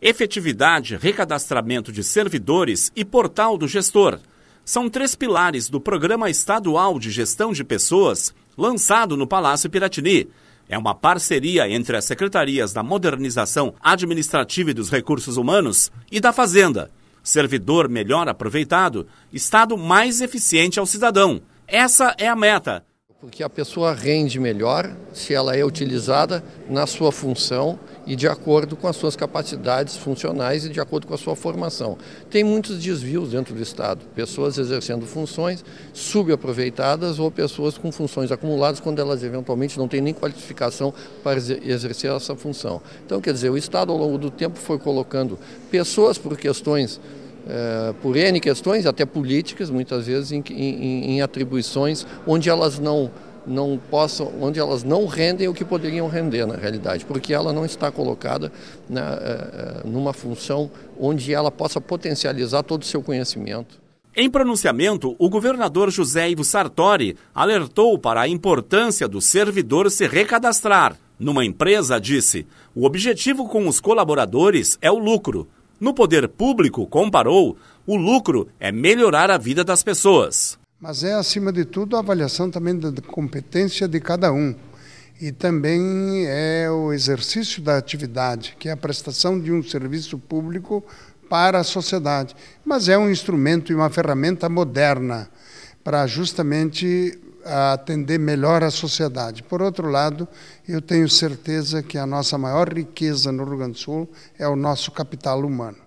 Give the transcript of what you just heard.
Efetividade, recadastramento de servidores e portal do gestor. São três pilares do Programa Estadual de Gestão de Pessoas, lançado no Palácio Piratini. É uma parceria entre as secretarias da Modernização Administrativa e dos Recursos Humanos e da Fazenda. Servidor melhor aproveitado, Estado mais eficiente ao cidadão. Essa é a meta. Porque a pessoa rende melhor se ela é utilizada na sua função e de acordo com as suas capacidades funcionais e de acordo com a sua formação. Tem muitos desvios dentro do Estado, pessoas exercendo funções subaproveitadas ou pessoas com funções acumuladas quando elas eventualmente não têm nem qualificação para exercer essa função. Então, quer dizer, o Estado ao longo do tempo foi colocando pessoas por questões é, por N questões, até políticas, muitas vezes, em, em, em atribuições onde elas não não possam, onde elas não rendem o que poderiam render na realidade, porque ela não está colocada na, né, eh, eh, numa função onde ela possa potencializar todo o seu conhecimento. Em pronunciamento, o governador José Ivo Sartori alertou para a importância do servidor se recadastrar. Numa empresa, disse: o objetivo com os colaboradores é o lucro. No poder público, comparou, o lucro é melhorar a vida das pessoas. Mas é, acima de tudo, a avaliação também da competência de cada um. E também é o exercício da atividade, que é a prestação de um serviço público para a sociedade. Mas é um instrumento e uma ferramenta moderna para justamente a atender melhor a sociedade. Por outro lado, eu tenho certeza que a nossa maior riqueza no Rio Grande do Sul é o nosso capital humano.